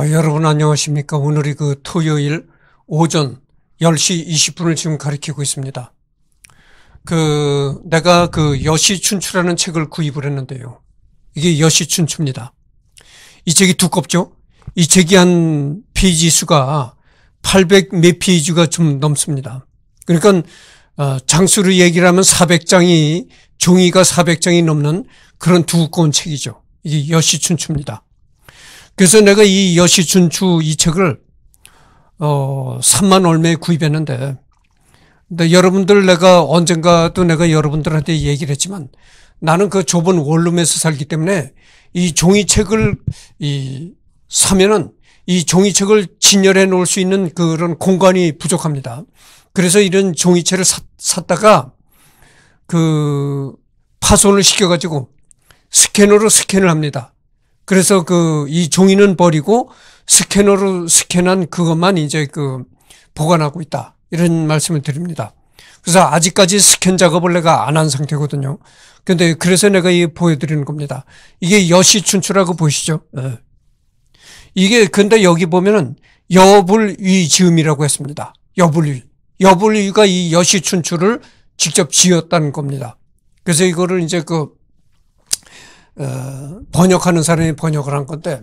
아, 여러분 안녕하십니까. 오늘이 그 토요일 오전 10시 20분을 지금 가리키고 있습니다. 그, 내가 그 여시춘추라는 책을 구입을 했는데요. 이게 여시춘추입니다. 이 책이 두껍죠? 이 책이 한 페이지 수가 800몇 페이지가 좀 넘습니다. 그러니까 어, 장수를 얘기를 하면 400장이 종이가 400장이 넘는 그런 두꺼운 책이죠. 이게 여시춘추입니다. 그래서 내가 이 여시춘추 이 책을 어 3만 얼마에 구입했는데 근데 여러분들 내가 언젠가 도 내가 여러분들한테 얘기를 했지만 나는 그 좁은 원룸에서 살기 때문에 이 종이책을 이 사면은 이 종이책을 진열해 놓을 수 있는 그런 공간이 부족합니다. 그래서 이런 종이책을 샀다가 그 파손을 시켜가지고 스캐너로 스캔을 합니다. 그래서 그 이 종이는 버리고 스캐너로 스캔한 그것만 이제 그 보관하고 있다. 이런 말씀을 드립니다. 그래서 아직까지 스캔 작업을 내가 안 한 상태거든요. 근데 그래서 내가 이 보여드리는 겁니다. 이게 여시춘추라고 보시죠. 네. 예. 이게 근데 여기 보면은 여불위지음이라고 했습니다. 여불위. 여불위가 이 여시춘추를 직접 지었다는 겁니다. 그래서 이거를 이제 그 어, 번역하는 사람이 번역을 한 건데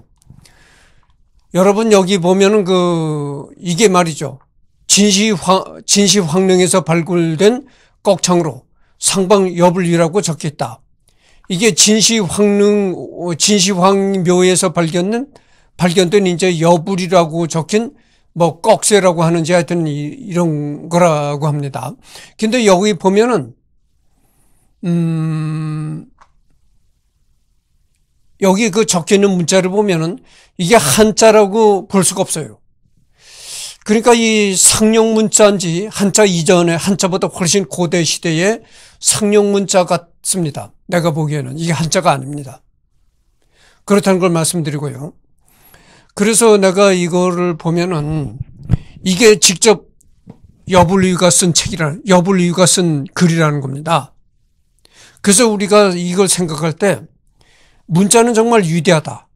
여러분 여기 보면은 그 이게 말이죠. 진시 황 진시 황릉에서 발굴된 꺽창으로 상방 여불이라고 적혀 있다. 이게 진시 황릉 어, 진시 황묘에서 발견된 발견된 이제 여불이라고 적힌 뭐 꺽쇠라고 하는지 하여튼 이, 런 거라고 합니다. 근데 여기 보면은 음 여기 그 적혀 있는 문자를 보면은 이게 한자라고 볼 수가 없어요. 그러니까 이 상용 문자인지 한자 이전에 한자보다 훨씬 고대 시대의 상용 문자 같습니다. 내가 보기에는 이게 한자가 아닙니다. 그렇다는 걸 말씀드리고요. 그래서 내가 이거를 보면은 이게 직접 여불리유가 쓴책이라 여불리유가 쓴 글이라는 겁니다. 그래서 우리가 이걸 생각할 때 문자는 정말 위대하다.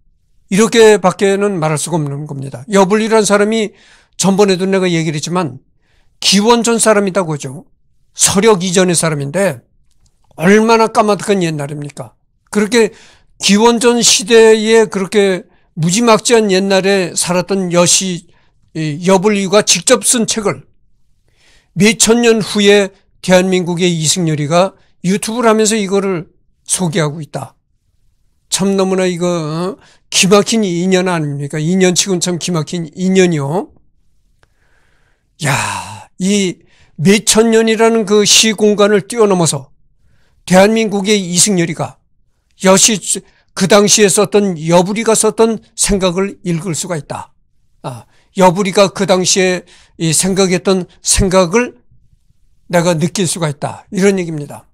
이렇게밖에는 말할 수가 없는 겁니다. 여불이라는 사람이 전번에도 내가 얘기를 했지만 기원전 사람이다고 하죠. 서력 이전의 사람인데 얼마나 까마득한 옛날입니까? 그렇게 기원전 시대에 그렇게 무지막지한 옛날에 살았던 여시 여불이가 직접 쓴 책을 몇천 년 후에 대한민국의 이승열이가 유튜브를 하면서 이거를 소개하고 있다. 참 너무나 이거 어? 기막힌 인연 아닙니까? 인연 치곤 참 기막힌 인연이요. 야, 이 몇천 년이라는 그 시공간을 뛰어넘어서 대한민국의 이승열이가 여시 그 당시에 썼던 여부리가 썼던 생각을 읽을 수가 있다. 아, 여부리가 그 당시에 이 생각했던 생각을 내가 느낄 수가 있다. 이런 얘기입니다.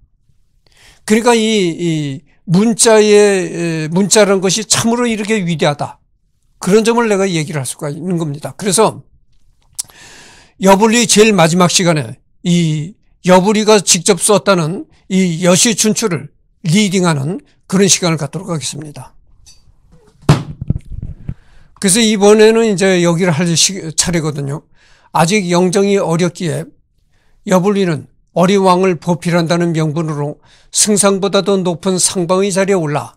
그러니까 이, 이 문자의 문자라는 것이 참으로 이렇게 위대하다. 그런 점을 내가 얘기를 할 수가 있는 겁니다. 그래서 여불리 제일 마지막 시간에 이 여불리가 직접 썼다는 이 여시 춘추를 리딩하는 그런 시간을 갖도록 하겠습니다. 그래서 이번에는 이제 여기를 할 차례거든요. 아직 영정이 어렵기에 여불리는 어린왕을 보필한다는 명분으로 승상보다도 높은 상방의 자리에 올라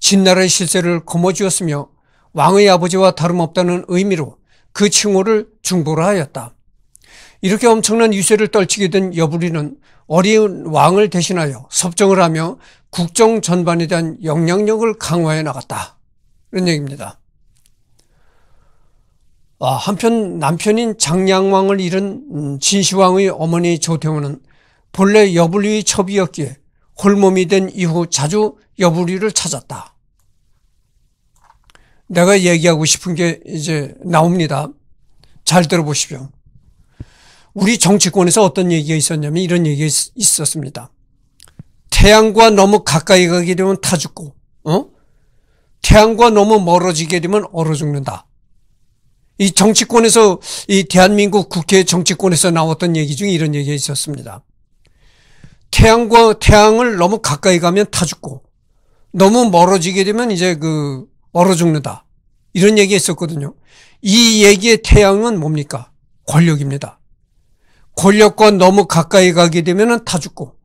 진나라의 실세를 거머쥐었으며 왕의 아버지와 다름없다는 의미로 그 칭호를 중보라 하였다. 이렇게 엄청난 유세를 떨치게 된 여부리는 어린 왕을 대신하여 섭정을 하며 국정 전반에 대한 영향력을 강화해 나갔다. 이런 얘기입니다. 아, 한편 남편인 장량왕을 잃은 음, 진시황의 어머니 조태우는 본래 여불리의 첩이었기에 홀몸이 된 이후 자주 여불리를 찾았다. 내가 얘기하고 싶은 게 이제 나옵니다. 잘 들어보십시오. 우리 정치권에서 어떤 얘기가 있었냐면 이런 얘기가 있, 었습니다 태양과 너무 가까이 가게 되면 타 죽고, 어? 태양과 너무 멀어지게 되면 얼어 죽는다. 이 정치권에서 이 대한민국 국회 정치권에서 나왔던 얘기 중에 이런 얘기가 있었습니다. 태양과 태양을 너무 가까이 가면 타 죽고 너무 멀어지게 되면 이제 그 얼어 죽는다. 이런 얘기 했었거든요. 이 얘기의 태양은 뭡니까? 권력입니다. 권력과 너무 가까이 가게 되면 타 죽고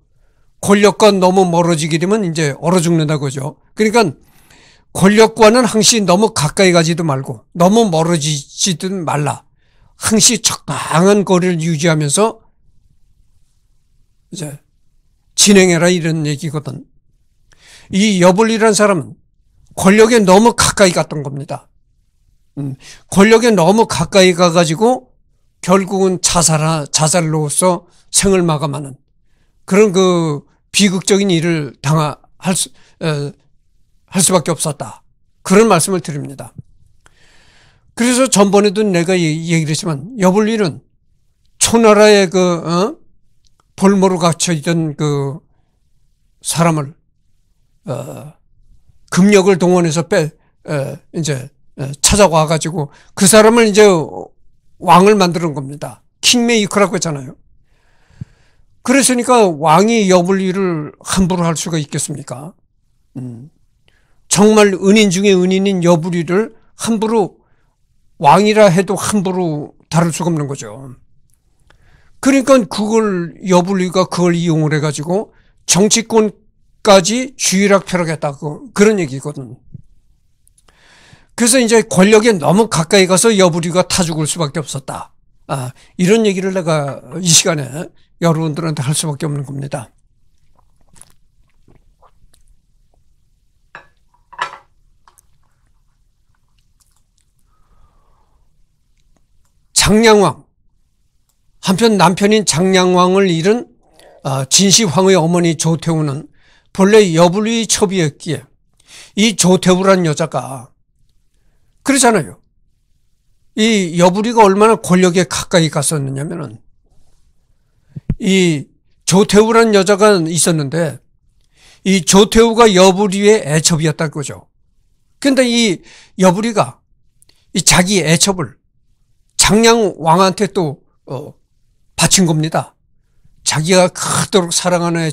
권력과 너무 멀어지게 되면 이제 얼어 죽는다 그죠. 그러니까 권력과는 항시 너무 가까이 가지도 말고 너무 멀어지지도 말라. 항시 적당한 거리를 유지하면서 이제 진행해라 이런 얘기거든. 이여불이란 사람은 권력에 너무 가까이 갔던 겁니다. 음, 권력에 너무 가까이 가가지고 결국은 자살 자살로서 생을 마감하는 그런 그 비극적인 일을 당할 수, 에, 어, 할 수밖에 없었다. 그런 말씀을 드립니다. 그래서 전번에도 내가 얘기를 했지만 여불리는 초나라의 그 어? 볼모로 갇혀 있던 그 사람을 어, 금력을 동원해서 빼 에, 어, 이제 어, 찾아와 가지고 그 사람을 이제 왕을 만드는 겁니다. 킹메이커라고 했잖아요. 그랬으니까 왕이 여불리를 함부로 할 수가 있겠습니까? 음. 정말 은인 중에 은인인 여부리를 함부로 왕이라 해도 함부로 다룰 수가 없는 거죠. 그러니까 그걸 여부리가 그걸 이용을 해가지고 정치권까지 주의락펴락했다 그, 그런 얘기거든. 그래서 이제 권력에 너무 가까이 가서 여부리가 타 죽을 수밖에 없었다. 아, 이런 얘기를 내가 이 시간에 여러분들한테 할 수밖에 없는 겁니다. 장량왕 한편 남편인 장량왕을 잃은 아, 진시황의 어머니 조태우는 본래 여불리 첩이었기에 이 조태우란 여자가 그러잖아요. 이여부리가 얼마나 권력에 가까이 갔었느냐면은 이 조태우란 여자가 있었는데 이 조태우가 여부리의 애첩이었다는 거죠. 근데 이여부리가이 자기 애첩을 장량 왕한테 또 어, 바친 겁니다. 자기가 그토록 사랑하는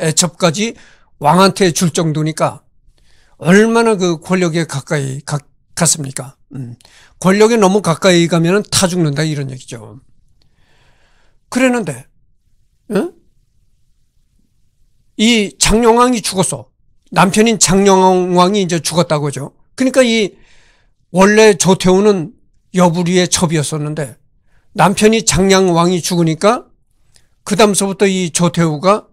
애첩, 까지 왕한테 줄 정도니까 얼마나 그 권력에 가까이 가, 갔습니까? 음. 권력에 너무 가까이 가면 타 죽는다 이런 얘기죠. 그랬는데 응? 이 장영왕이 죽었어. 남편인 장영왕이 이제 죽었다고 죠 그러니까 이 원래 조태우는 여부리의 첩이었었는데 남편이 장량왕이 죽으니까 그 다음서부터 이 조태우가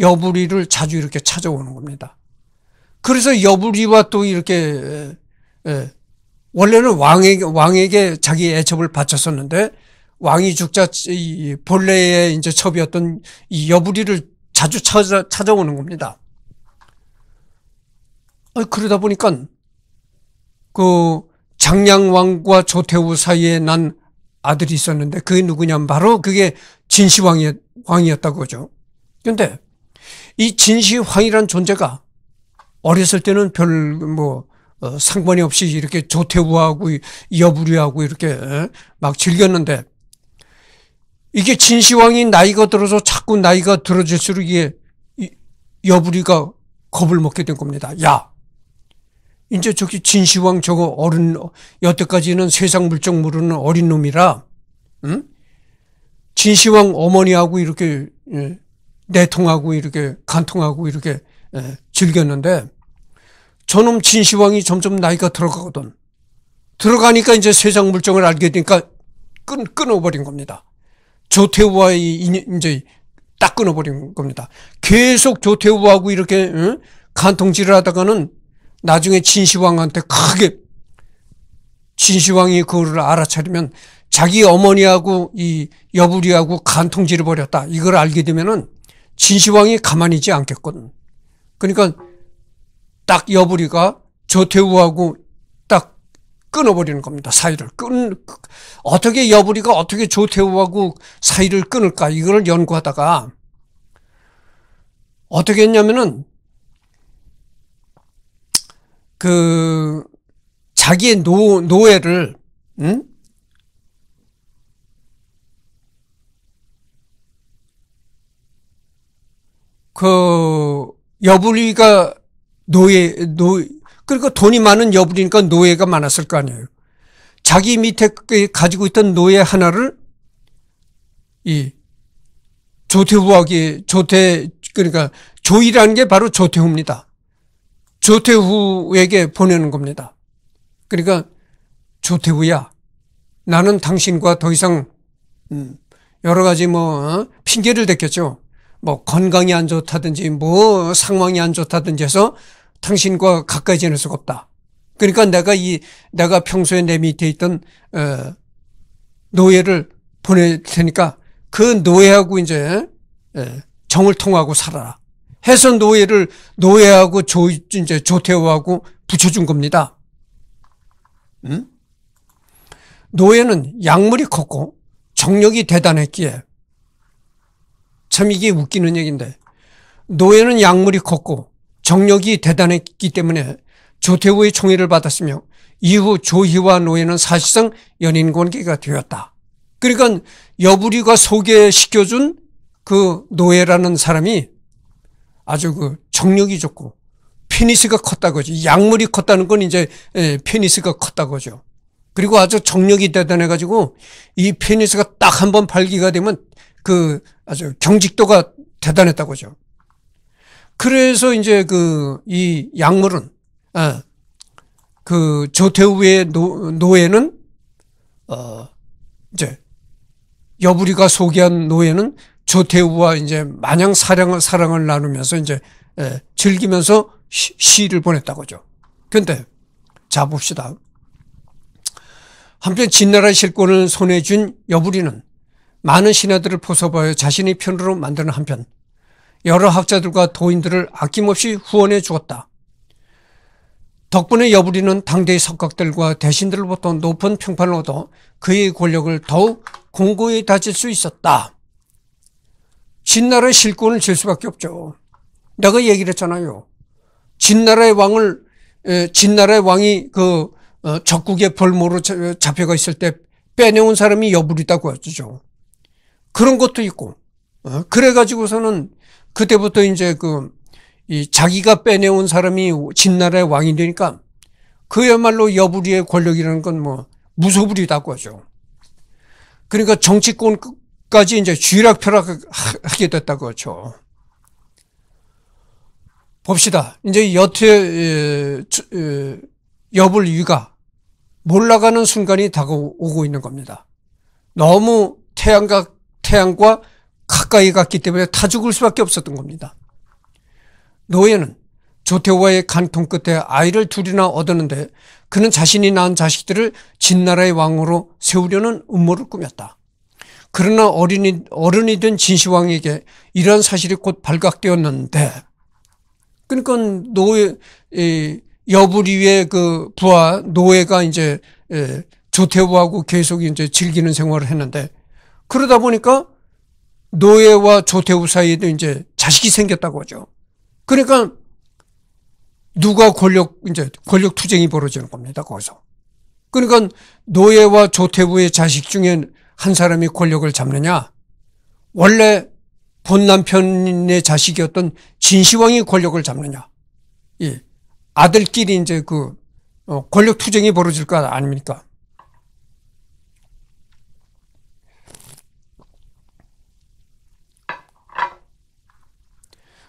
여부리를 자주 이렇게 찾아오는 겁니다. 그래서 여부리와 또 이렇게 예, 원래는 왕에게, 왕에게 자기 애첩을 바쳤었는데 왕이 죽자 이 본래의 이제 첩이었던 이 여부리를 자주 찾아, 찾아오는 겁니다. 그러다 보니까 그 장량왕과 조태우 사이에 난 아들이 있었는데 그게 누구냐면 바로 그게 진시황이 었다고 하죠. 그런데 이 진시황이란 존재가 어렸을 때는 별뭐 어, 상관이 없이 이렇게 조태우하고 여부류하고 이렇게 어, 막 즐겼는데 이게 진시황이 나이가 들어서 자꾸 나이가 들어질수록 이게 여부리가 겁을 먹게 된 겁니다. 야, 이제 저기 진시황 저거 어른 여태까지는 세상 물정 모르는 어린 놈이라 응? 진시황 어머니하고 이렇게 예, 내통하고 이렇게 간통하고 이렇게 예, 즐겼는데 저놈 진시황이 점점 나이가 들어가거든. 들어가니까 이제 세상 물정을 알게 되니까 끊, 끊어버린 겁니다. 조태우와의 인, 이제 딱 끊어버린 겁니다. 계속 조태우하고 이렇게 응? 간통질을 하다가는 나중에 진시황한테 크게 진시황이 그거를 알아차리면 자기 어머니하고 이 여부리하고 간통질를 벌였다. 이걸 알게 되면은 진시황이 가만히 있지 않겠거든. 그러니까 딱 여부리가 저태우하고딱 끊어버리는 겁니다. 사이를 끊 어떻게 여부리가 어떻게 저태우하고 사이를 끊을까 이걸 연구하다가 어떻게 했냐면은 그 자기의 노 노예를 응? 그 여부리가 노예 노 그러니까 돈이 많은 여부리니까 노예가 많았을 거 아니에요. 자기 밑에 그 가지고 있던 노예 하나를 이 조태후하기 조태 그러니까 조이라는 게 바로 조태후입니다. 조태후에게 보내는 겁니다. 그러니까 조태후야 나는 당신과 더 이상 음, 여러 가지 뭐 어? 핑계를 댔겠죠. 뭐 건강이 안 좋다든지 뭐 상황이 안 좋다든지 해서 당신과 가까이 지낼 수가 없다. 그러니까 내가 이 내가 평소에 내 밑에 있던 어, 노예를 보낼 테니까 그 노예하고 이제 에, 예, 정을 통하고 살아라. 해서 노예를 노예하고 조 이제 조태우하고 붙여준 겁니다. 응? 노예는 약물이 컸고 정력이 대단했기에 참 이게 웃기는 얘기인데 노예는 약물이 컸고 정력이 대단했기 때문에 조태우의 총애를 받았으며 이후 조희와 노예는 사실상 연인 관계가 되었다. 그러니까 여부리가 소개시켜준 그 노예라는 사람이 아주 그 정력이 좋고 페니스가 컸다고죠. 약물이 컸다는 건 이제 페니스가 예, 컸다고죠. 그리고 아주 정력이 대단해가지고 이 페니스가 딱 한 번 발기가 되면 그 아주 경직도가 대단했다고죠. 그래서 이제 그이 약물은 아, 그 조태우의 노, 노예는 어 이제 여부리가 소개한 노예는 조태우와 이제 마냥 사랑을, 사랑을 나누면서 이제 예, 즐기면서 시, 시를 보냈다고죠. 그런데자 봅시다. 한편 진나라 실권을 손에 준 여부리는 많은 신하들을 포섭하여 자신의 편으로 만드는 한편 여러 학자들과 도인들을 아낌없이 후원해 주었다. 덕분에 여부리는 당대의 석각들과 대신들로부터 높은 평판을 얻어 그의 권력을 더욱 공고히 다질 수 있었다. 진나라의 실권을 질 수밖에 없죠. 내가 얘기를 했잖아요. 진나라의 왕을 진나라의 왕이 그 어, 적국의 벌모로 잡혀가 있을 때 빼내온 사람이 여불이다고 하죠. 그런 것도 있고 어, 그래가지고서는 그때부터 이제 그 자기가 빼내온 사람이 진나라의 왕이 되니까 그야말로 여부리의 권력이라는 건 뭐 무소불이다고 하죠. 그러니까 정치권 까지 이제 쥐락펴락하게 됐다고 하죠. 그렇죠. 봅시다. 이제 여태 여불 위가 몰라가는 순간이 다가오고 있는 겁니다. 너무 태양과 태양과 가까이 갔기 때문에 타 죽을 수밖에 없었던 겁니다. 노예는 조태호와의 간통 끝에 아이를 둘이나 얻었는데 그는 자신이 낳은 자식들을 진나라의 왕으로 세우려는 음모를 꾸몄다. 그러나 어린이, 어른이 된 진시황에게 이러한 사실이 곧 발각되었는데, 그러니까 노예, 이, 여부리의 그 부하 노예가 이제 예, 조태우하고 계속 이제 즐기는 생활을 했는데 그러다 보니까 노예와 조태우 사이에도 이제 자식이 생겼다고 하죠. 그러니까 누가 권력 이제 권력 투쟁이 벌어지는 겁니다. 거기서. 그러니까 노예와 조태우의 자식 중에 한 사람이 권력을 잡느냐 원래 본 남편의 자식이었던 진시황이 권력을 잡느냐 이 예. 아들끼리 이제 그 어, 권력 투쟁이 벌어질 거 아닙니까?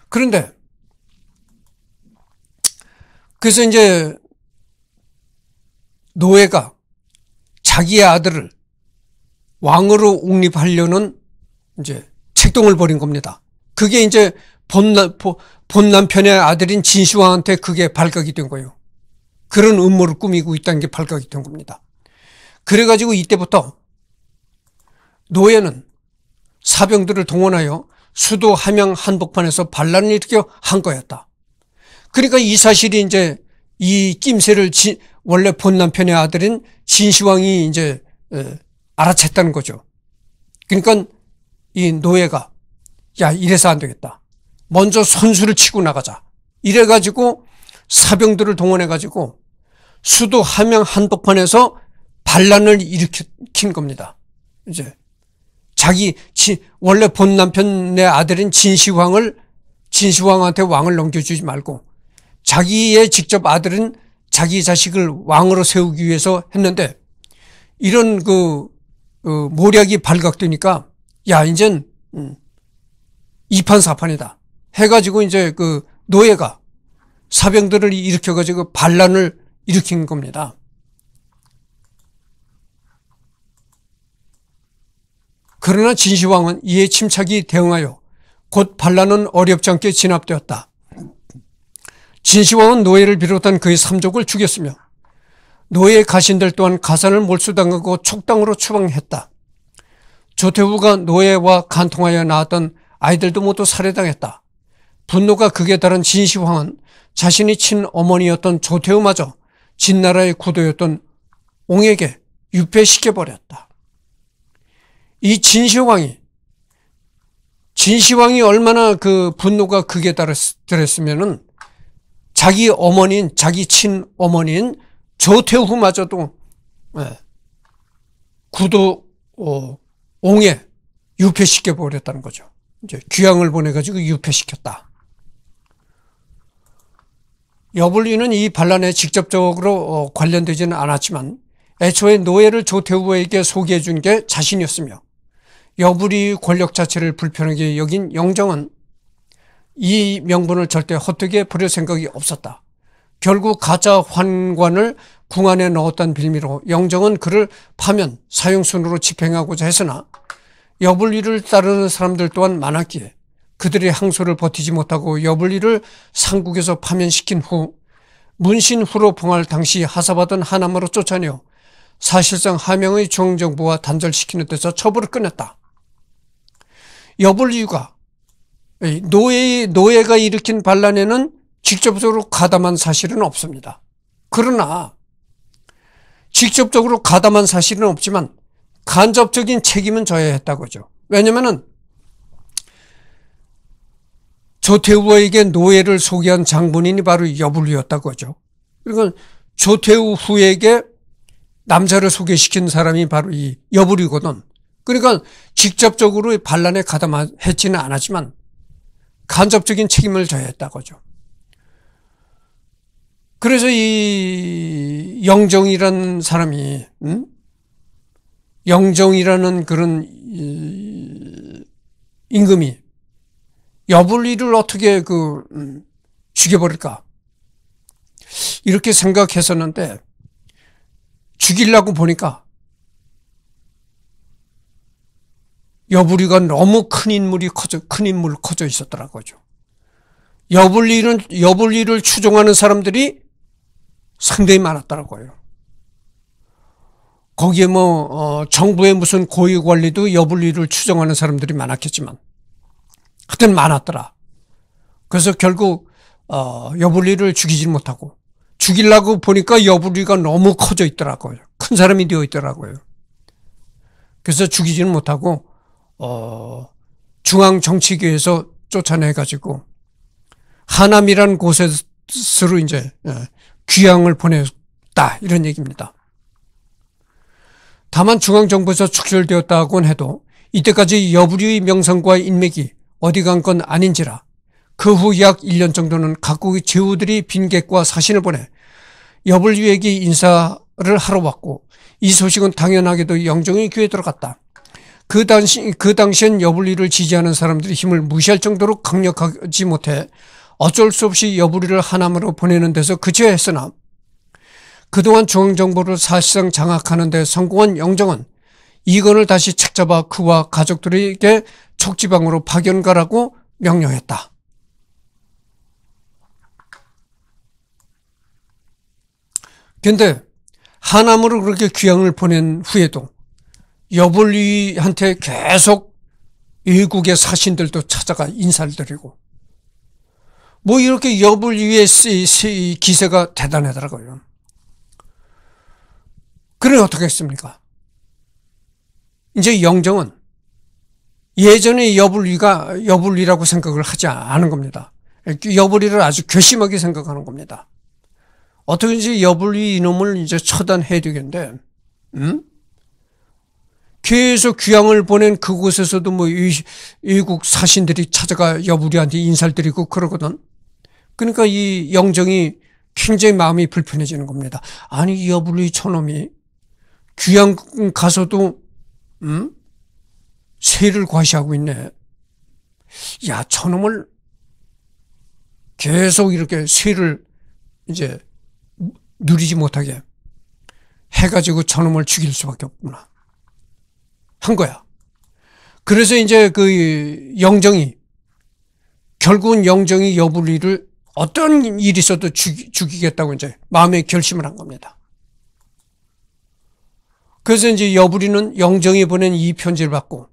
그런데 그래서 이제 노예가 자기의 아들을 왕으로 옹립하려는 이제 책동을 벌인 겁니다. 그게 이제 본남, 본남편의 아들인 진시황한테 그게 발각이 된 거예요. 그런 음모를 꾸미고 있다는 게 발각이 된 겁니다. 그래가지고 이때부터 노예는 사병들을 동원하여 수도 함양 한복판에서 반란을 일으켜 한 거였다. 그러니까 이 사실이 이제 이 낌새를 지, 원래 본남편의 아들인 진시황이 이제 에, 알아챘다는 거죠. 그러니까 이 노예가 야 이래서 안 되겠다. 먼저 선수를 치고 나가자. 이래가지고 사병들을 동원해가지고 수도 함양 한복판에서 반란을 일으킨 겁니다. 이제 자기 지, 원래 본 남편 내 아들인 진시황을 진시황한테 왕을 넘겨주지 말고 자기의 직접 아들은 자기 자식을 왕으로 세우기 위해서 했는데 이런 그 어, 모략이 발각되니까 야 이젠 음, 이판사판이다 해가지고 이제 그 노예가 사병들을 일으켜가지고 반란을 일으킨 겁니다. 그러나 진시황은 이에 침착이 대응하여 곧 반란은 어렵지 않게 진압되었다. 진시황은 노예를 비롯한 그의 삼족을 죽였으며 노예 가신들 또한 가산을 몰수당하고 촉당으로 추방했다. 조태우가 노예와 간통하여 낳았던 아이들도 모두 살해당했다. 분노가 극에 달한 진시황은 자신이 친어머니였던 조태우마저 진나라의 구도였던 옹에게 유폐시켜버렸다. 이 진시황이 진시황이 얼마나 그 분노가 극에 달했으면 자기 어머니인 자기 친어머니인 조태후마저도 예. 구도 어, 옹에 유폐시켜 버렸다는 거죠. 이제 귀향을 보내가지고 유폐시켰다. 여불리는 이 반란에 직접적으로 어, 관련되지는 않았지만 애초에 노예를 조태우에게 소개해 준 게 자신이었으며 여불이 권력 자체를 불편하게 여긴 영정은 이 명분을 절대 헛되게 버릴 생각이 없었다. 결국 가짜 환관을 궁 안에 넣었던 빌미로 영정은 그를 파면 사형순으로 집행하고자 했으나 여불리를 따르는 사람들 또한 많았기에 그들의 항소를 버티지 못하고 여불리를 상국에서 파면시킨 후 문신후로 봉할 당시 하사받은 하나으로 쫓아내어 사실상 하명의 중정부와 단절시키는 데서 처벌을 끊었다. 여불리유가 노예 의 노예가 일으킨 반란에는 직접적으로 가담한 사실은 없습니다. 그러나 직접적으로 가담한 사실은 없지만 간접적인 책임은 져야 했다고죠. 왜냐면은 조태우에게 노예를 소개한 장본인이 바로 여불이였다고죠. 그러니까 조태우 후에게 남자를 소개시킨 사람이 바로 이 여불이거든. 그러니까 직접적으로 반란에 가담했지는 않았지만 간접적인 책임을 져야 했다고죠. 그래서 이 영정이라는 사람이 음? 영정이라는 그런 임금이 여불리를 어떻게 그 음, 죽여버릴까 이렇게 생각했었는데 죽이려고 보니까 여불리가 너무 큰 인물이 커져 큰 인물 커져 있었더라고요. 여불리는 여불리를 추종하는 사람들이 상당히 많았더라고요. 거기에 뭐 어, 정부의 무슨 고위 관리도 여불리를 추정하는 사람들이 많았겠지만 하여튼 많았더라. 그래서 결국 어, 여불리를 죽이질 못하고 죽이려고 보니까 여불리가 너무 커져 있더라고요. 큰 사람이 되어 있더라고요. 그래서 죽이지는 못하고 어, 중앙 정치계에서 쫓아내 가지고 하남이란 곳으로 이제 예, 귀향을 보냈다 이런 얘기입니다. 다만 중앙정부에서 축출되었다곤 해도 이때까지 여부류의 명성과 인맥이 어디 간 건 아닌지라 그 후 약 1년 정도는 각국의 제후들이 빈객과 사신을 보내 여불유에게 인사를 하러 왔고 이 소식은 당연하게도 영종의 귀에 들어갔다. 그 당시 그 당시엔 여불리를 지지하는 사람들이 힘을 무시할 정도로 강력하지 못해 어쩔 수 없이 여부리를 하남으로 보내는 데서 그야했으나 그동안 중앙정부를 사실상 장악하는 데 성공한 영정은 이건을 다시 책잡아 그와 가족들에게 촉지방으로 파견가라고 명령했다. 근데 하남으로 그렇게 귀향을 보낸 후에도 여불리한테 계속 외국의 사신들도 찾아가 인사를 드리고 뭐 이렇게 엽을 위해 쓰 기세가 대단하더라고요. 그래 어떻게 했습니까? 이제 영정은 예전에여불위가여불위라고 생각을 하지 않은 겁니다. 여불위를 아주 괘씸하게 생각하는 겁니다. 어떻게든지 여불위 이놈을 이제 처단해야 되겠는데, 음? 계속 귀향을 보낸 그곳에서도 뭐 이, 국 사신들이 찾아가 여불위한테 인사를 드리고 그러거든. 그러니까 이 영정이 굉장히 마음이 불편해지는 겁니다. 아니 여불리 천놈이 귀양 가서도 음? 세를 과시하고 있네. 야 천놈을 계속 이렇게 세를 이제 누리지 못하게 해가지고 저놈을 죽일 수밖에 없구나 한 거야. 그래서 이제 그 영정이 결국은 영정이 여불이를 어떤 일이 있어도 죽이, 죽이겠다고 이제 마음의 결심을 한 겁니다. 그래서 이제 여부리는 영정이 보낸 이 편지를 받고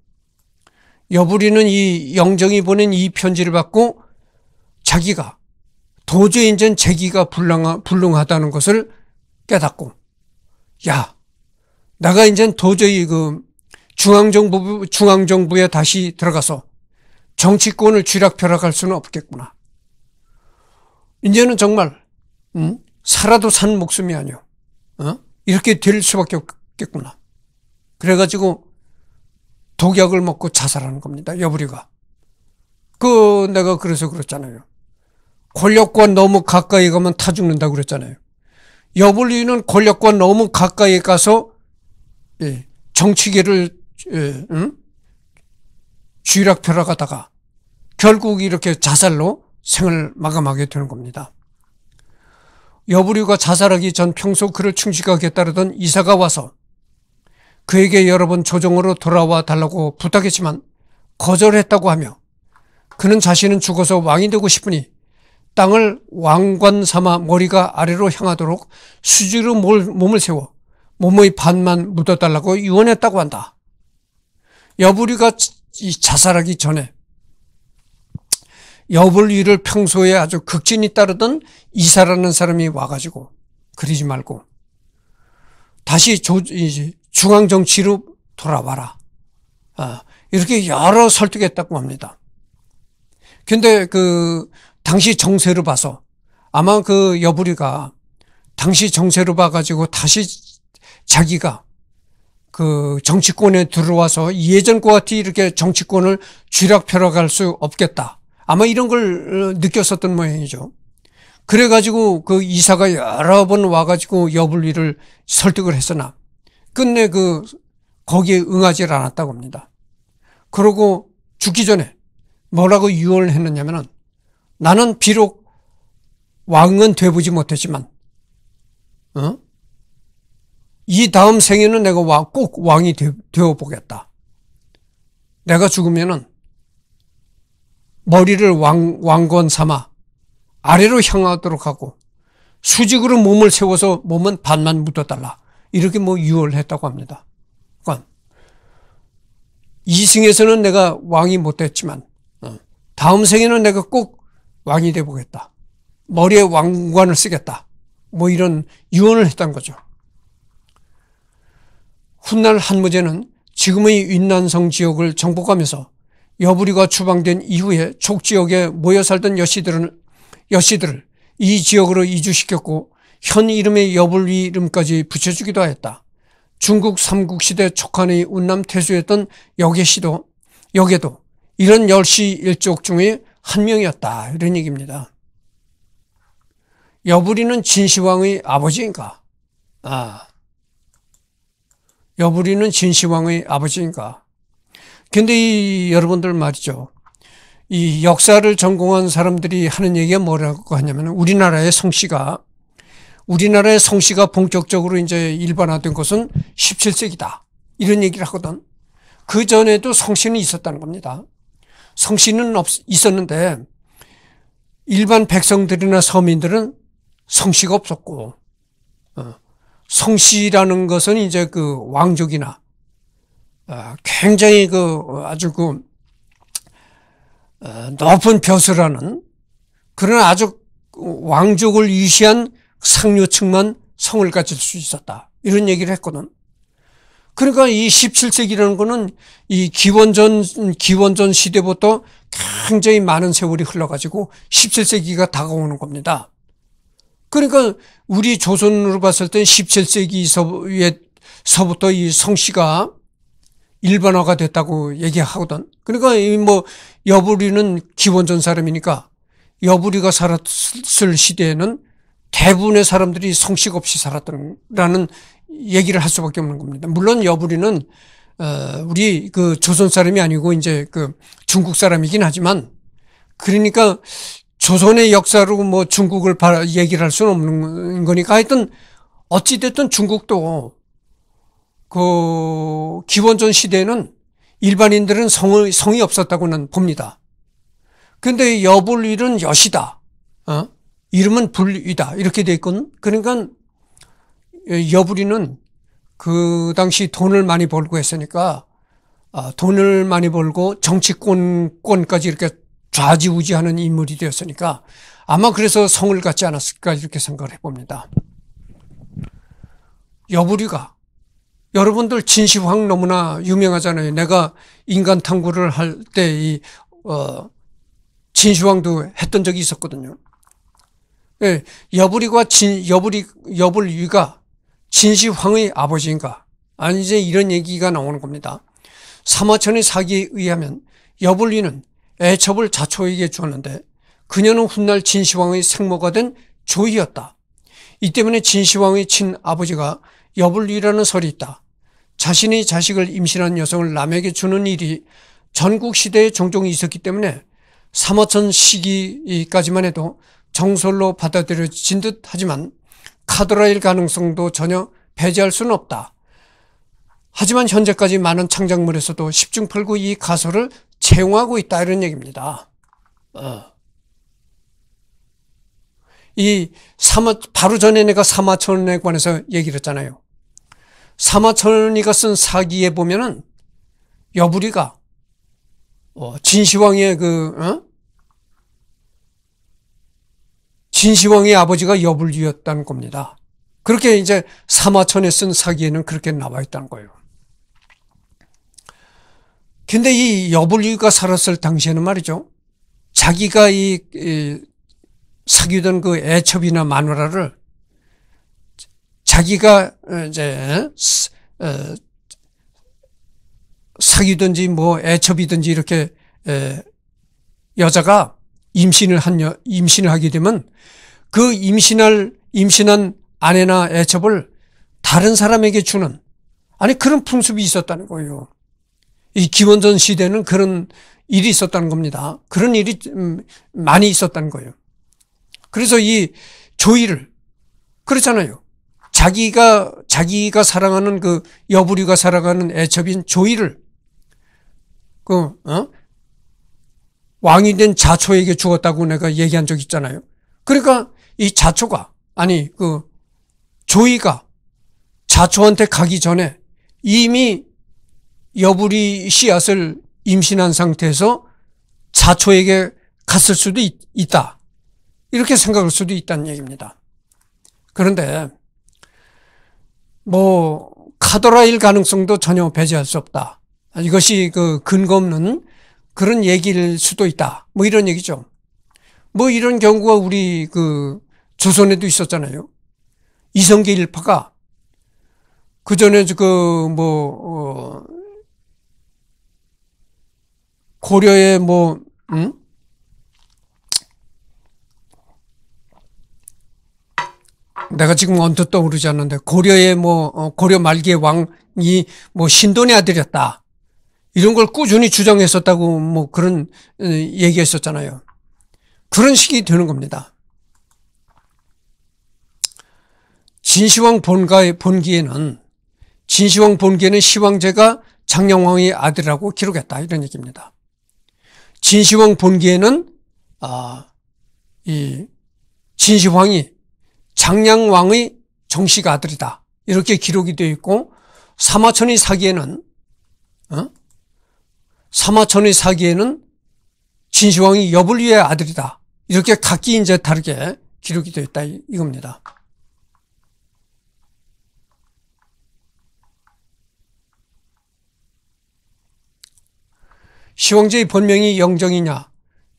여부리는 이 영정이 보낸 이 편지를 받고 자기가 도저히 이제 재기가 불능하, 불능하다는 것을 깨닫고 야 내가 이제 도저히 그 중앙정부 중앙정부에 다시 들어가서 정치권을 쥐락펴락할 수는 없겠구나. 이제는 정말 음? 살아도 산 목숨이 아니오. 어? 이렇게 될 수밖에 없겠구나. 그래가지고 독약을 먹고 자살하는 겁니다. 여부리가. 그 내가 그래서 그랬잖아요. 권력과 너무 가까이 가면 타 죽는다고 그랬잖아요. 여불리는 권력과 너무 가까이 가서 예, 정치계를 쥐락펴락하다가 예, 결국 이렇게 자살로 생을 마감하게 되는 겁니다. 여부류가 자살하기 전 평소 그를 충직하게 따르던 이사가 와서 그에게 여러 번 조정으로 돌아와 달라고 부탁했지만 거절했다고 하며 그는 자신은 죽어서 왕이 되고 싶으니 땅을 왕관 삼아 머리가 아래로 향하도록 수지로 몸을 세워 몸의 반만 묻어달라고 유언했다고 한다. 여부리가 자살하기 전에 여불위를 평소에 아주 극진히 따르던 이사라는 사람이 와가지고 그러지 말고 다시 조, 중앙 정치로 돌아와라. 아, 이렇게 여러 설득했다고 합니다. 근데 그 당시 정세로 봐서 아마 그 여부리가 당시 정세로 봐가지고 다시 자기가 그 정치권에 들어와서 예전과 같이 이렇게 정치권을 쥐락펴락할 수 없겠다. 아마 이런 걸 어, 느꼈었던 모양이죠. 그래가지고 그 이사가 여러 번 와가지고 여불리를 설득을 했으나 끝내 그 거기에 응하지 않았다고 합니다. 그러고 죽기 전에 뭐라고 유언을 했느냐면은 나는 비록 왕은 되보지 못했지만 어? 이 다음 생에는 내가 꼭 왕이 되어보겠다. 내가 죽으면은 머리를 왕, 왕권 삼아 아래로 향하도록 하고 수직으로 몸을 세워서 몸은 반만 묻어달라. 이렇게 뭐유을했다고 합니다. 그건 그러니까 이승에서는 내가 왕이 못 됐지만 어, 다음 생에는 내가 꼭 왕이 돼 보겠다. 머리에 왕관을 쓰겠다. 뭐 이런 유언을 했던 거죠. 훗날 한무제는 지금의 윈난성 지역을 정복하면서 여부리가 추방된 이후에 족지역에 모여 살던 여씨들은 여씨들을 이 지역으로 이주시켰고 현 이름의 여불리 이름까지 붙여주기도 하였다. 중국 삼국시대 촉한의 운남 태수였던 여계씨도 여계도 이런 열시 일족 중에 한 명이었다 이런 얘기입니다. 여부리는 진시황의 아버지인가? 아, 여부리는 진시황의 아버지인가? 근데 이 여러분들 말이죠. 이 역사를 전공한 사람들이 하는 얘기가 뭐라고 하냐면 우리나라의 성씨가 우리나라의 성씨가 본격적으로 이제 일반화된 것은 17세기다. 이런 얘기를 하거든. 그 전에도 성씨는 있었다는 겁니다. 성씨는 없, 있었는데 일반 백성들이나 서민들은 성씨가 없었고, 어, 성씨라는 것은 이제 그 왕족이나 아, 굉장히 그 아주 그 어, 높은 벼슬하는 그런 아주 왕족을 유시한 상류층만 성을 가질 수 있었다. 이런 얘기를 했거든. 그러니까 이 17세기라는 거는 이 기원전, 기원전 시대부터 굉장히 많은 세월이 흘러가지고 17세기가 다가오는 겁니다. 그러니까 우리 조선으로 봤을 땐 17세기서부터 에이 성씨가 일반화가 됐다고 얘기하거든. 그러니까 이뭐 여부리는 기원전 사람이니까 여부리가 살았을 시대에는 대부분의 사람들이 성식 없이 살았다는 얘기를 할 수밖에 없는 겁니다. 물론 여부리는 어 우리 그 조선 사람이 아니고 이제 그 중국 사람이긴 하지만 그러니까 조선의 역사로 뭐 중국을 얘기를 할 수는 없는 거니까 하여튼 어찌됐든 중국도 그 기원전 시대에는 일반인들은 성의, 성이 없었다고는 봅니다. 근데 여불일은 여시다. 어? 이름은 불이다. 이렇게 돼 있거든. 그러니까 여불이는 그 당시 돈을 많이 벌고 했으니까 아, 돈을 많이 벌고 정치권권까지 이렇게 좌지우지하는 인물이 되었으니까 아마 그래서 성을 갖지 않았을까 이렇게 생각을 해봅니다. 여부리가 여러분들 진시황 너무나 유명하잖아요. 내가 인간 탐구를 할 때이 어, 진시황도 했던 적이 있었거든요. 예, 여부리와 진 여부리 여불위가 진시황의 아버지인가? 아니 이제 이런 얘기가 나오는 겁니다. 사마천의 사기에 의하면 여불위는 애첩을 자초에게 주었는데 그녀는 훗날 진시황의 생모가 된 조이였다. 이 때문에 진시황의 친아버지가 여불이라는 설이 있다. 자신의 자식을 임신한 여성을 남에게 주는 일이 전국 시대에 종종 있었기 때문에 삼하천 시기까지만 해도 정설로 받아들여진 듯 하지만 카드라일 가능성도 전혀 배제할 수는 없다. 하지만 현재까지 많은 창작물에서도 10중 8구 이 가설을 채용하고 있다 이런 얘기입니다. 어. 이 사마, 바로 전에 내가 사마천에 관해서 얘기를 했잖아요. 사마천이가 쓴 사기에 보면은 여부리가 어, 진시황의 그 어? 진시황의 아버지가 여불이였다는 겁니다. 그렇게 이제 사마천에 쓴 사기에는 그렇게 나와 있다는 거예요. 근데 이 여불이가 살았을 당시에는 말이죠. 자기가 이, 이 사귀던 그 애첩이나 마누라를 자기가 어, 이제 어, 사귀든지 뭐 애첩이든지 이렇게 여자가 임신을 한 여, 임신을 하게 되면 그 임신할 임신한 아내나 애첩을 다른 사람에게 주는 아니 그런 풍습이 있었다는 거예요. 이 기원전 시대는 그런 일이 있었다는 겁니다. 그런 일이 음, 많이 있었다는 거예요. 그래서 이 조이를 그렇잖아요. 자기가 자기가 사랑하는 그 여부류가 사랑하는 애첩인 조이를 그 어? 왕이 된 자초에게 죽었다고 내가 얘기한 적 있잖아요. 그러니까 이 자초가 아니 그 조이가 자초한테 가기 전에 이미 여부리 씨앗을 임신한 상태에서 자초에게 갔을 수도 있, 있다. 이렇게 생각할 수도 있다는 얘기입니다. 그런데 뭐 카더라일 가능성도 전혀 배제할 수 없다. 이것이 그 근거 없는 그런 얘기일 수도 있다. 뭐 이런 얘기죠. 뭐 이런 경우가 우리 그 조선에도 있었잖아요. 이성계 일파가 그 전에 그뭐 어, 고려의 뭐 응? 음? 내가 지금 언뜻 떠오르지 않는데 고려의 뭐 어, 고려 말기의 왕이 뭐 신돈의 아들이었다 이런 걸 꾸준히 주장했었다고 뭐 그런 어, 얘기했었잖아요. 그런 식이 되는 겁니다. 진시황 본가의 본기에는 진시황 본기에는 시황제가 장량왕의 아들이라고 기록했다 이런 얘기입니다. 진시황 본기에는 아 이 진시황이 장량왕의 정식 아들이다. 이렇게 기록이 되어 있고 사마천의 사기에는 어? 사마천의 사기에는 진시황이 여불리의 아들이다. 이렇게 각기 이제 다르게 기록이 되어 있다 이겁니다. 시황제의 본명이 영정이냐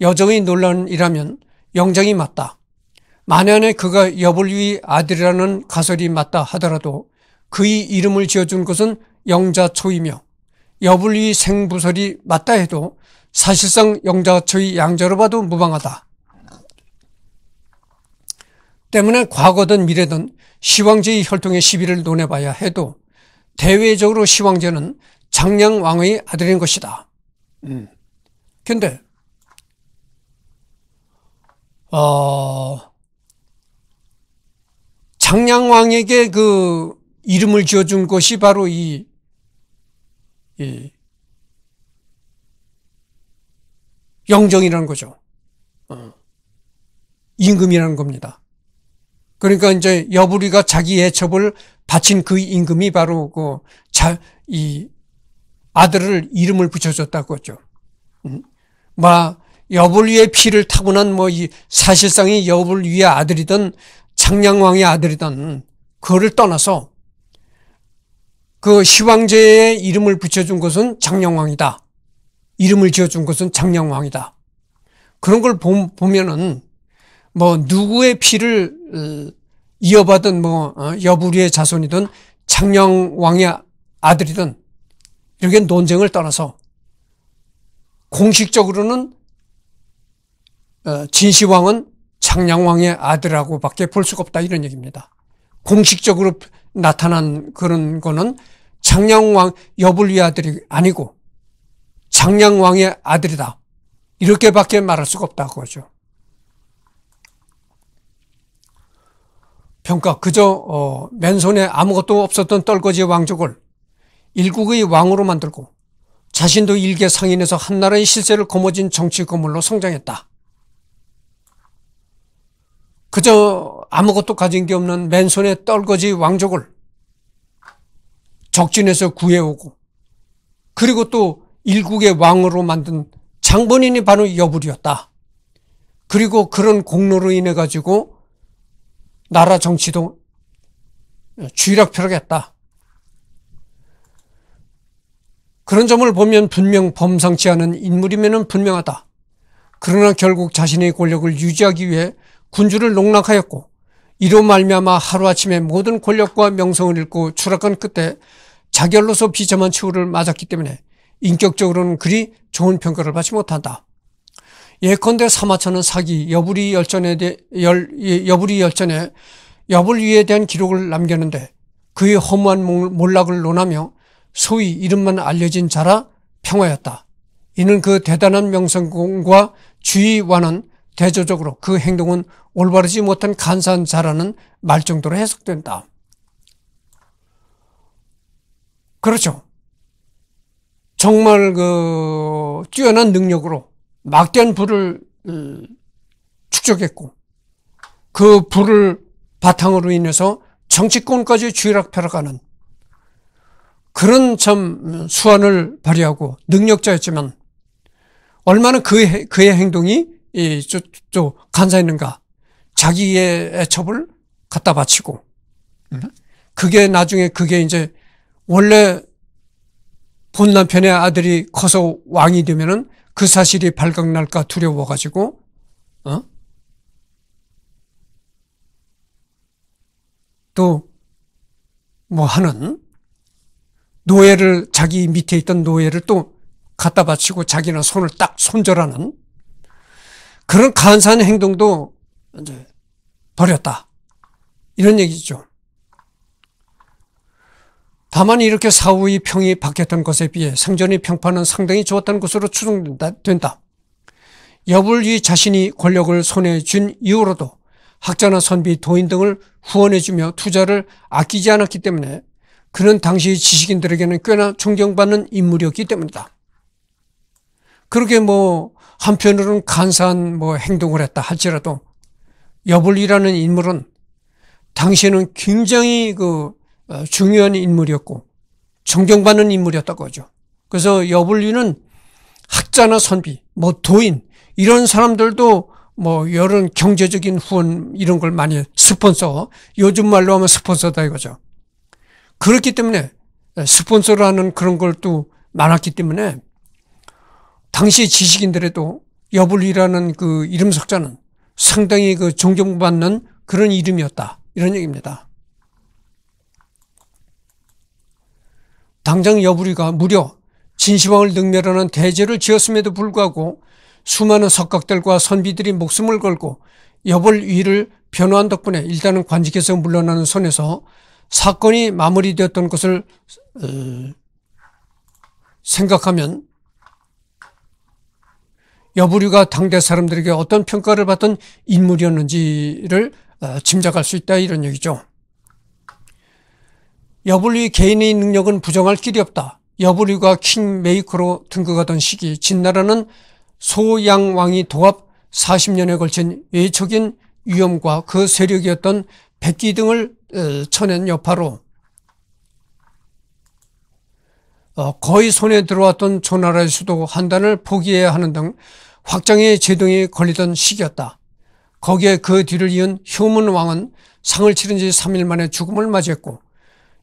여정의 논란이라면 영정이 맞다. 만약에 그가 여블위의 아들이라는 가설이 맞다 하더라도 그의 이름을 지어준 것은 영자초이며 여불위 생부설이 맞다 해도 사실상 영자초의 양자로 봐도 무방하다. 때문에 과거든 미래든 시황제의 혈통의 시비를 논해봐야 해도 대외적으로 시황제는 장량왕의 아들인 것이다. 음. 근데, 어, 상양왕에게 그 이름을 지어준 것이 바로 이, 이 영정이라는 거죠. 어. 임금이라는 겁니다. 그러니까 이제 여부리가 자기 예첩을 바친 그 임금이 바로 그 자, 이 아들을 이름을 붙여줬다고 하죠. 음? 여불 위의 피를 타고난 뭐 이 사실상의 여불 위의 아들이든 창량왕의 아들이던 그를 떠나서 그 시황제의 이름을 붙여준 것은 창량왕이다 이름을 지어준 것은 창량왕이다 그런 걸 보면은 뭐 누구의 피를 이어받은 뭐 어, 여부리의 자손이든 창량왕의 아들이든 이렇게 논쟁을 떠나서 공식적으로는 어, 진시황은 상냥왕의 아들하고밖에 볼 수가 없다 이런 얘기입니다. 공식적으로 나타난 그런 거는 장량왕 여불리 아들이 아니고 장량왕의 아들이다. 이렇게밖에 말할 수가 없다고 하죠. 평가 그저 어, 맨손에 아무것도 없었던 떨거지 왕족을 일국의 왕으로 만들고 자신도 일개 상인에서 한나라의 실세를 거머쥔 정치 거물로 성장했다. 그저 아무것도 가진 게 없는 맨손에 떨거지 왕족을 적진에서 구해오고 그리고 또 일국의 왕으로 만든 장본인이 바로 여불이었다. 그리고 그런 공로로 인해 가지고 나라 정치도 주의락펴락했다 그런 점을 보면 분명 범상치 않은 인물이면 분명하다. 그러나 결국 자신의 권력을 유지하기 위해 군주를 농락하였고 이로 말미암아 하루아침에 모든 권력과 명성을 잃고 추락한 끝에 자결로서 비참한 최후를 맞았기 때문에 인격적으로는 그리 좋은 평가를 받지 못한다. 예컨대 사마천은 사기 여부리 열전에 대, 열, 예, 여부리 열전에 여불위에 대한 기록을 남겼는데 그의 허무한 몰락을 논하며 소위 이름만 알려진 자라 평화였다. 이는 그 대단한 명성공과 주의와는 대조적으로 그 행동은 올바르지 못한 간사한 자라는 말 정도로 해석된다. 그렇죠. 정말 그 뛰어난 능력으로 막대한 부를 음, 축적했고 그 부를 바탕으로 인해서 정치권까지 쥐락펴락하는 그런 참 수완을 발휘하고 능력자였지만 얼마나 그의, 그의 행동이 이, 저, 저, 간사했는가. 자기의 첩을 갖다 바치고. 그게 나중에 그게 이제 원래 본 남편의 아들이 커서 왕이 되면은 그 사실이 발각날까 두려워가지고, 어? 또, 뭐 하는 노예를, 자기 밑에 있던 노예를 또 갖다 바치고 자기는 손을 딱 손절하는 그런 간사한 행동도 이제 버렸다. 이런 얘기죠. 다만 이렇게 사후의 평이 바뀌었던 것에 비해 상전의 평판은 상당히 좋았던 것으로 추정된다. 여불이 자신이 권력을 손에 쥔 이후로도 학자나 선비, 도인 등을 후원해주며 투자를 아끼지 않았기 때문에 그는 당시 지식인들에게는 꽤나 존경받는 인물이었기 때문이다. 그렇게 뭐 한편으로는 간사한 뭐 행동을 했다 할지라도 여불이라는 인물은 당시에는 굉장히 그 어, 중요한 인물이었고 존경받는 인물이었다고 하죠. 그래서 여불리는 학자나 선비, 뭐 도인 이런 사람들도 뭐여런 경제적인 후원 이런 걸 많이 스폰서 요즘 말로 하면 스폰서다 이거죠. 그렇기 때문에 스폰서라는 그런 걸 또 많았기 때문에 당시 지식인들에도 여불이라는 그 이름 석자는 상당히 그 존경받는 그런 이름이었다. 이런 얘기입니다. 당장 여부리가 무려 진시황을 능멸하는 대죄를 지었음에도 불구하고 수많은 석각들과 선비들이 목숨을 걸고 여벌 위를 변호한 덕분에 일단은 관직에서 물러나는 손에서 사건이 마무리되었던 것을 어, 생각하면 여부류가 당대 사람들에게 어떤 평가를 받던 인물이었는지를 어, 짐작할 수 있다 이런 얘기죠. 여부류의 개인의 능력은 부정할 길이 없다. 여부류가 킹메이커로 등극하던 시기 진나라는 소양왕이 도합 40년에 걸친 외적인 위험과 그 세력이었던 백기 등을 어, 쳐낸 여파로 어, 거의 손에 들어왔던 조나라의 수도 한단을 포기해야 하는 등 확장의 제동이 걸리던 시기였다. 거기에 그 뒤를 이은 효문 왕은 상을 치른 지 3일 만에 죽음을 맞이했고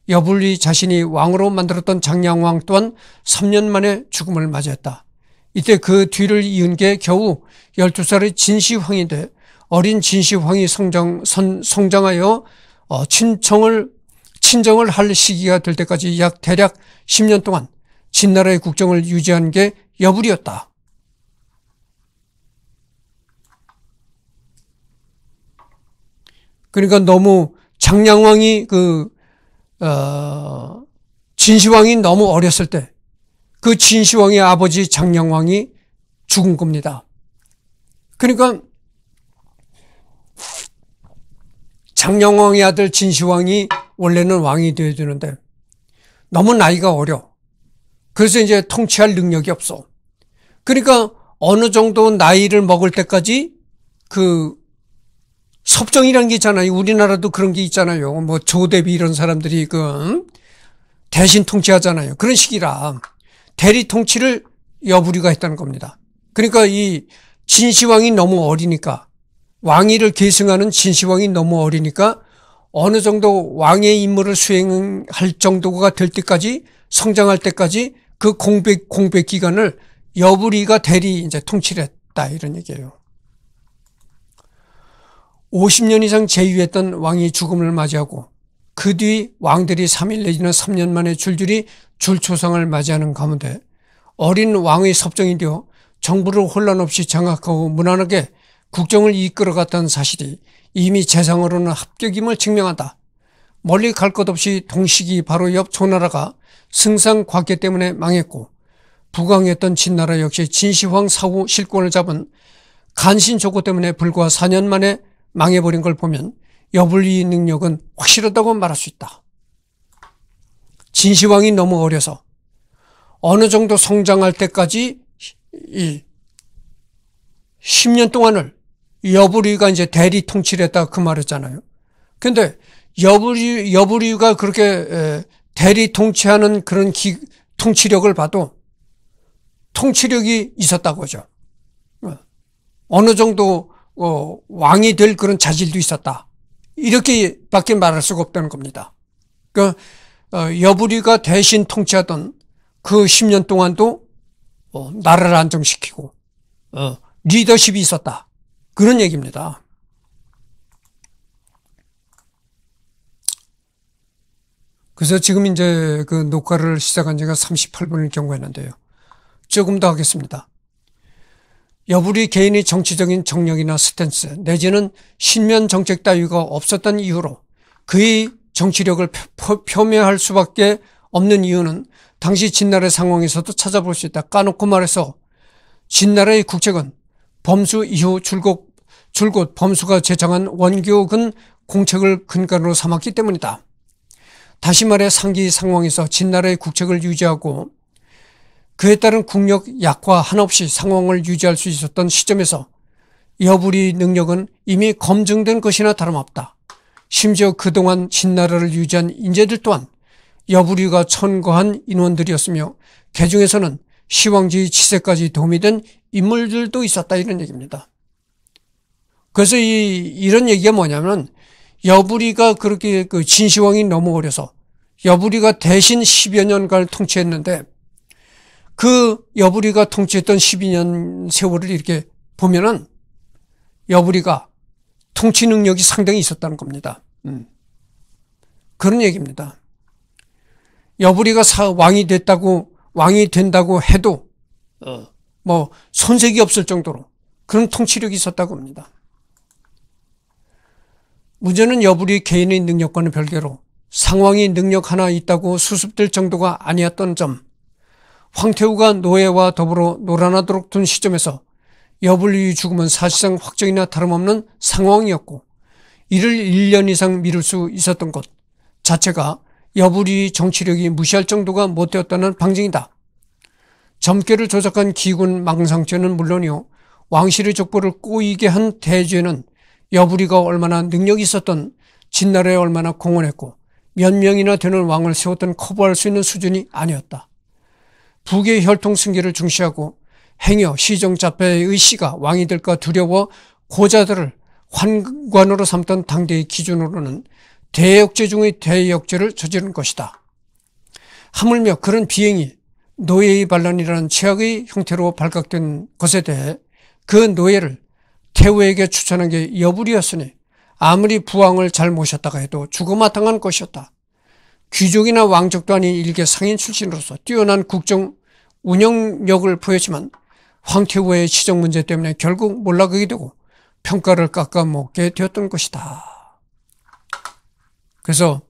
여불리 자신이 왕으로 만들었던 장량왕 또한 3년 만에 죽음을 맞이했다. 이때 그 뒤를 이은 게 겨우 12살의 진시황인데 어린 진시황이 성장, 선, 성장하여 어, 친청을 친정을 할 시기가 될 때까지 약 대략 10년 동안 진나라의 국정을 유지한 게 여불이었다. 그러니까 너무 장량왕이 그, 어, 진시황이 너무 어렸을 때 그 진시황의 아버지 장량왕이 죽은 겁니다. 그러니까 장량왕의 아들 진시황이 원래는 왕이 되어야 되는데 너무 나이가 어려. 그래서 이제 통치할 능력이 없어. 그러니까 어느 정도 나이를 먹을 때까지 그 섭정이라는 게 있잖아요. 우리나라도 그런 게 있잖아요. 뭐 조대비 이런 사람들이 그 음? 대신 통치하잖아요. 그런 식이라 대리 통치를 여부리가 했다는 겁니다. 그러니까 이 진시황이 너무 어리니까 왕위를 계승하는 진시황이 너무 어리니까 어느 정도 왕의 임무를 수행할 정도가 될 때까지 성장할 때까지 그 공백 공백 기간을 여부리가 대리 이제 통치를 했다 이런 얘기예요. 50년 이상 제위했던 왕이 죽음을 맞이하고 그 뒤 왕들이 3일 내지는 3년 만에 줄줄이 줄초상을 맞이하는 가운데 어린 왕의 섭정이 되어 정부를 혼란 없이 장악하고 무난하게 국정을 이끌어갔던 사실이 이미 재상으로는 합격임을 증명한다. 멀리 갈 것 없이 동식이 바로 옆 조나라가 승상과계 때문에 망했고 부강했던 진나라 역시 진시황 사후 실권을 잡은 간신조고 때문에 불과 4년 만에 망해버린 걸 보면 여불리의 능력은 확실하다고 말할 수 있다. 진시황이 너무 어려서 어느 정도 성장할 때까지 이 10년 동안을 여부리가 이제 대리 통치를 했다 그 말했잖아요. 근데 여부리 여부리가 그렇게 대리 통치하는 그런 기, 통치력을 봐도 통치력이 있었다고죠. 어느 정도 어, 왕이 될 그런 자질도 있었다. 이렇게밖에 말할 수가 없다는 겁니다. 그그 어, 여부리가 대신 통치하던 그 10년 동안도 어, 나라를 안정시키고 어, 리더십이 있었다. 그런 얘기입니다. 그래서 지금 이제 그 녹화를 시작한 지가 3 8분일경우였는데요 조금 더 하겠습니다. 여부리 개인의 정치적인 정력이나 스탠스 내지는 신면 정책 따위가 없었던 이후로 그의 정치력을 표명할 수밖에 없는 이유는 당시 진나라의 상황에서도 찾아볼 수 있다. 까놓고 말해서 진나라의 국책은 범수 이후 출국 줄곧 범수가 제정한 원교근 공책을 근간으로 삼았기 때문이다. 다시 말해 상기 상황에서 진나라의 국책을 유지하고 그에 따른 국력 약화 한없이 상황을 유지할 수 있었던 시점에서 여부리 능력은 이미 검증된 것이나 다름없다. 심지어 그동안 진나라를 유지한 인재들 또한 여부리가 천거한 인원들이었으며 개중에서는 시황지 치세까지 도움이 된 인물들도 있었다 이런 얘기입니다. 그래서 이, 이런 얘기가 뭐냐면 여부리가 그렇게 그 진시황이 너무 어려서 여부리가 대신 10여 년간 통치했는데 그 여부리가 통치했던 12년 세월을 이렇게 보면은 여부리가 통치 능력이 상당히 있었다는 겁니다. 음. 그런 얘기입니다. 여부리가 사, 왕이 됐다고 왕이 된다고 해도 어. 뭐 손색이 없을 정도로 그런 통치력이 있었다고 합니다. 무죄는 여불이 개인의 능력과는 별개로 상황이 능력 하나 있다고 수습될 정도가 아니었던 점, 황태우가 노예와 더불어 놀아나도록둔 시점에서 여불리의 죽음은 사실상 확정이나 다름없는 상황이었고 이를 1년 이상 미룰 수 있었던 것 자체가 여불리의 정치력이 무시할 정도가 못되었다는 방증이다. 점괘를 조작한 기군 망상죄는 물론이요 왕실의 족보를 꼬이게 한 대죄는 여부리가 얼마나 능력이 있었던 진나라에 얼마나 공헌했고 몇 명이나 되는 왕을 세웠던 커버할 수 있는 수준이 아니었다. 북의 혈통 승계를 중시하고 행여 시정자폐의 의 씨가 왕이 될까 두려워 고자들을 환관으로 삼던 당대의 기준으로는 대역죄 중의 대역죄를 저지른 것이다. 하물며 그런 비행이 노예의 반란이라는 최악의 형태로 발각된 것에 대해 그 노예를 태후에게 추천한 게 여불이었으니 아무리 부왕을 잘 모셨다가 해도 죽어마땅한 것이었다. 귀족이나 왕족도 아닌 일개 상인 출신으로서 뛰어난 국정 운영력을 보였지만 황태후의 시정 문제 때문에 결국 몰락하게 되고 평가를 깎아먹게 되었던 것이다. 그래서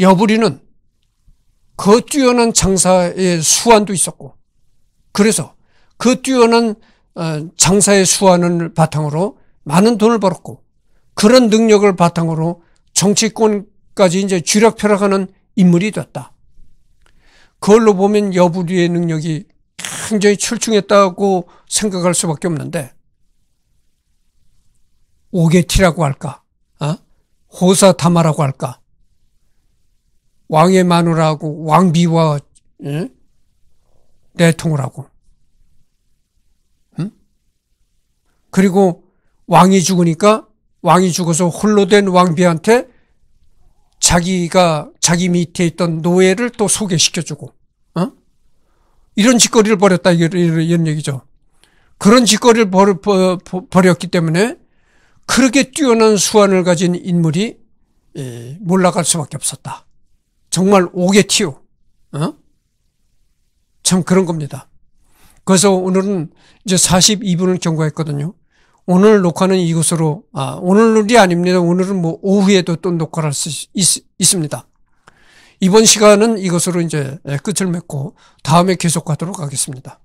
여부리는 그 뛰어난 장사의 수완도 있었고 그래서 그 뛰어난 어, 장사의 수완을 바탕으로 많은 돈을 벌었고 그런 능력을 바탕으로 정치권까지 이제 주력펴락하는 인물이 됐다. 그걸로 보면 여부리의 능력이 굉장히 출중했다고 생각할 수밖에 없는데 오게티라고 할까? 어? 호사다마라고 할까? 왕의 마누라하고 왕비와 응? 내통을 하고 그리고 왕이 죽으니까 왕이 죽어서 홀로 된 왕비한테 자기가 자기 밑에 있던 노예를 또 소개시켜주고 어? 이런 짓거리를 벌였다 이런 얘기죠. 그런 짓거리를 벌, 벌, 벌였기 때문에 그렇게 뛰어난 수완을 가진 인물이 예, 몰락할 수밖에 없었다. 정말 오게티오. 어? 참 그런 겁니다. 그래서 오늘은 이제 42분을 경과했거든요. 오늘 녹화는 이곳으로 아, 오늘이 아닙니다. 오늘은 뭐 오후에도 또 녹화를 할 수 있습니다. 이번 시간은 이것으로 이제 예, 끝을 맺고 다음에 계속 하도록 하겠습니다.